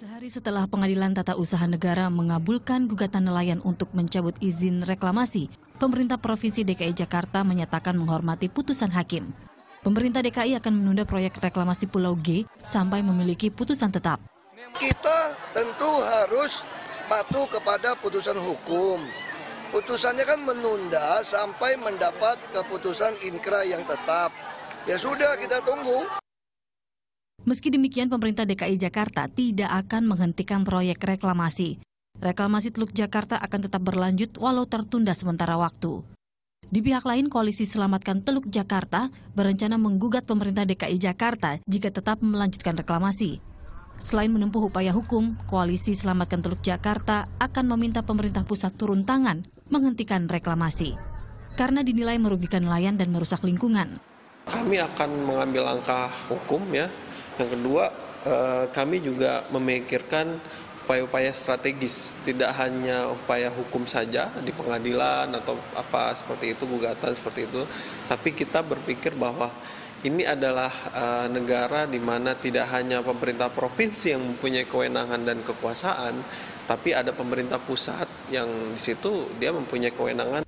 Sehari setelah Pengadilan Tata Usaha Negara mengabulkan gugatan nelayan untuk mencabut izin reklamasi, pemerintah Provinsi DKI Jakarta menyatakan menghormati putusan hakim. Pemerintah DKI akan menunda proyek reklamasi Pulau G sampai memiliki putusan tetap. Kita tentu harus patuh kepada putusan hukum. Putusannya kan menunda sampai mendapat keputusan inkra yang tetap. Ya sudah kita tunggu. Meski demikian, pemerintah DKI Jakarta tidak akan menghentikan proyek reklamasi. Reklamasi Teluk Jakarta akan tetap berlanjut walau tertunda sementara waktu. Di pihak lain, Koalisi Selamatkan Teluk Jakarta berencana menggugat pemerintah DKI Jakarta jika tetap melanjutkan reklamasi. Selain menempuh upaya hukum, Koalisi Selamatkan Teluk Jakarta akan meminta pemerintah pusat turun tangan menghentikan reklamasi. Karena dinilai merugikan nelayan dan merusak lingkungan. Kami akan mengambil langkah hukum ya, yang kedua, eh, kami juga memikirkan upaya-upaya strategis, tidak hanya upaya hukum saja di pengadilan atau apa seperti itu gugatan seperti itu, tapi kita berpikir bahwa ini adalah eh, negara di mana tidak hanya pemerintah provinsi yang mempunyai kewenangan dan kekuasaan, tapi ada pemerintah pusat yang di situ dia mempunyai kewenangan.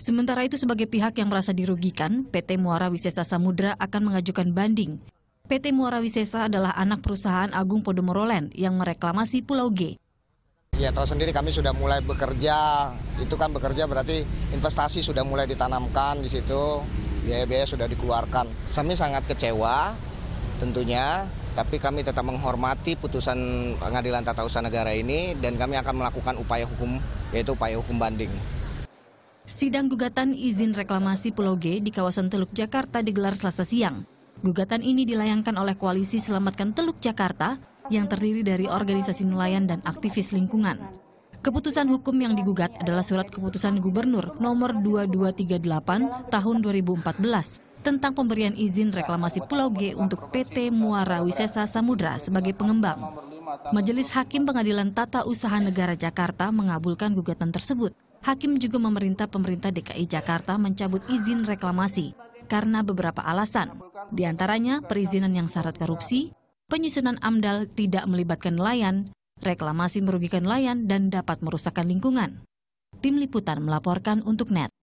Sementara itu sebagai pihak yang merasa dirugikan, PT Muara Wisesa Samudra akan mengajukan banding PT Muara Wisesa adalah anak perusahaan Agung Podomoro Land yang mereklamasi Pulau G. Ya tahu sendiri kami sudah mulai bekerja, itu kan bekerja berarti investasi sudah mulai ditanamkan di situ, biaya-biaya sudah dikeluarkan. Kami sangat kecewa tentunya, tapi kami tetap menghormati putusan pengadilan tata usaha negara ini dan kami akan melakukan upaya hukum yaitu upaya hukum banding. Sidang gugatan izin reklamasi Pulau G di kawasan Teluk Jakarta digelar Selasa siang. Gugatan ini dilayangkan oleh Koalisi Selamatkan Teluk Jakarta yang terdiri dari organisasi nelayan dan aktivis lingkungan. Keputusan hukum yang digugat adalah surat keputusan gubernur nomor 2238 tahun 2014 tentang pemberian izin reklamasi Pulau G untuk PT Muara Wisesa Samudra sebagai pengembang. Majelis Hakim Pengadilan Tata Usaha Negara Jakarta mengabulkan gugatan tersebut. Hakim juga memerintah pemerintah DKI Jakarta mencabut izin reklamasi karena beberapa alasan, di antaranya perizinan yang syarat korupsi, penyusunan AMDAL tidak melibatkan nelayan, reklamasi merugikan nelayan dan dapat merusakkan lingkungan. Tim Liputan melaporkan untuk NET.